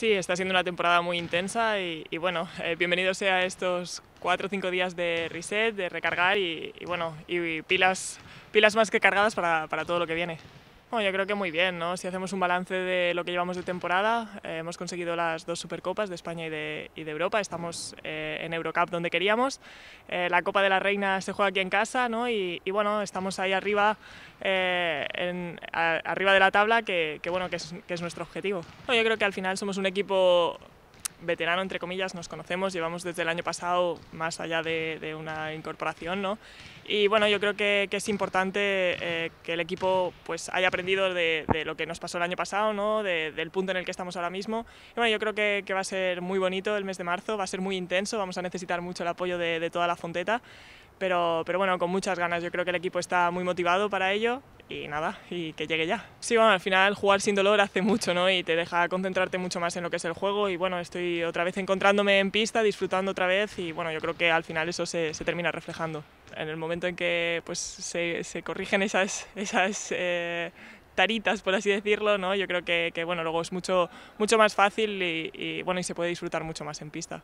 Sí, está siendo una temporada muy intensa y, bueno, eh, bienvenidos sea estos cuatro o cinco días de reset, de recargar y, bueno, y, pilas, pilas más que cargadas para, para todo lo que viene. Bueno, yo creo que muy bien, ¿no? Si hacemos un balance de lo que llevamos de temporada, eh, hemos conseguido las dos Supercopas de España y de, Europa, estamos eh, en Eurocup donde queríamos, eh, la Copa de la Reina se juega aquí en casa, ¿no? Y, bueno, estamos ahí arriba, arriba de la tabla, que, bueno, que es, nuestro objetivo. yo creo que al final somos un equipo veterano, entre comillas, nos conocemos, llevamos desde el año pasado más allá de, una incorporación, ¿no? Y bueno, yo creo que, es importante eh, que el equipo pues, haya aprendido de, lo que nos pasó el año pasado, ¿no? del punto en el que estamos ahora mismo. bueno, yo creo que, que, va a ser muy bonito el mes de marzo, va a ser muy intenso, vamos a necesitar mucho el apoyo de, toda la fonteta, pero, pero bueno, con muchas ganas, yo creo que el equipo está muy motivado para ello y nada, y que llegue ya. Sí, bueno, al final jugar sin dolor hace mucho, ¿no? Y te deja concentrarte mucho más en lo que es el juego y bueno, estoy otra vez encontrándome en pista, disfrutando otra vez y bueno, yo creo que al final eso se, termina reflejando. En el momento en que pues se, se corrigen esas, esas eh, taritas, por así decirlo, ¿no? Yo creo que, que, bueno, luego es mucho, mucho más fácil y bueno, y se puede disfrutar mucho más en pista.